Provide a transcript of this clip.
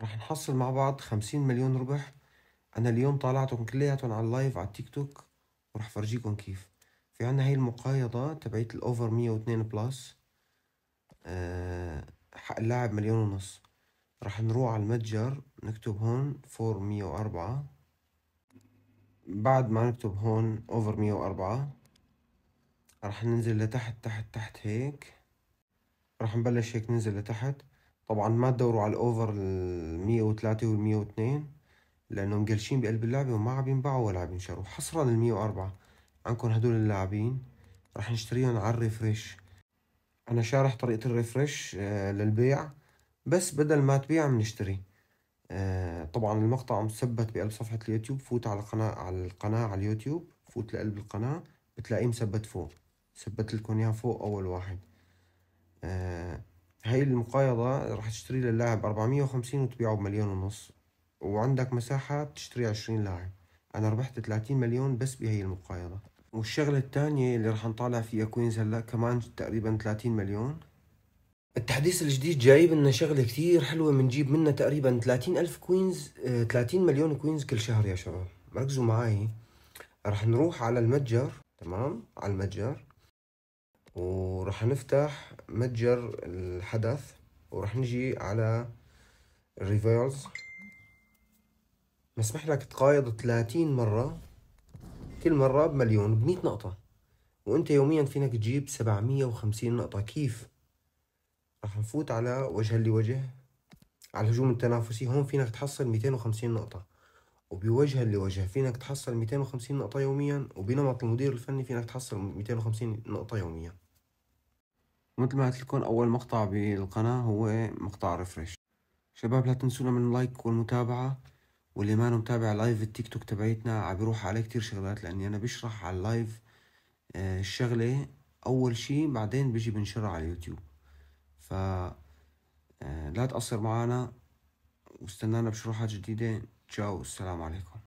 راح نحصل مع بعض خمسين مليون ربح أنا اليوم طالعتهم كلياتهم على اللايف على التيك توك وراح فرجيكم كيف في عنا هاي المقايضة تبعت الأوفر مية واتنين بلس أه حق اللاعب مليون ونص راح نروح على المتجر نكتب هون فور مية وأربعة بعد ما نكتب هون أوفر مية وأربعة راح ننزل لتحت تحت تحت هيك راح نبلش هيك ننزل لتحت طبعا ما تدوروا على الاوفر المية وتلاتة والمية واثنين لانه مقلشين بقلب اللعبة وما عم ينباعوا ولا عم ينشروا حصرا المية واربعة عندكم هدول اللاعبين رح نشتريهم على الريفريش انا شارح طريقة الريفريش آه، للبيع بس بدل ما تبيع بنشتري آه، طبعا المقطع مثبت بقلب صفحة اليوتيوب فوت على القناة على القناة على اليوتيوب فوت لقلب القناة بتلاقيه مثبت فوق ثبت لكم اياه فوق اول واحد هاي المقايضة راح تشتري للاعب 450 وتبيعه بمليون ونص وعندك مساحة تشتري 20 لاعب أنا ربحت 30 مليون بس بهي المقايضة والشغلة الثانية اللي راح نطالع فيها كوينز هلا كمان تقريبا 30 مليون التحديث الجديد جايب لنا شغلة كتير حلوة بنجيب منها تقريبا 30 ألف كوينز 30 آه، مليون كوينز كل شهر يا شباب ركزوا معي راح نروح على المتجر تمام على المتجر ورح نفتح متجر الحدث ورح نجي على الريفيرز مسمح لك تقايض 30 مرة كل مرة بمليون ب 100 نقطة وانت يوميا فينك تجيب 750 نقطة كيف؟ رح نفوت على وجها لوجه على الهجوم التنافسي هون فينك تحصل 250 نقطة وبوجها لوجه في انك تحصل 250 نقطة يوميا وبنمط المدير الفني في انك تحصل 250 نقطة يوميا مثل ما قلت لكم اول مقطع بالقناة هو مقطع ريفرش شباب لا تنسونا من اللايك والمتابعة واللي ما متابع لايف التيك توك تبعيتنا عم بيروح عليه كتير شغلات لاني انا بشرح على اللايف آه، الشغلة اول شي بعدين بيجي بنشرها على اليوتيوب ف آه، لا تقصر معنا واستنانا بشروحات جديدة جاو السلام علیکم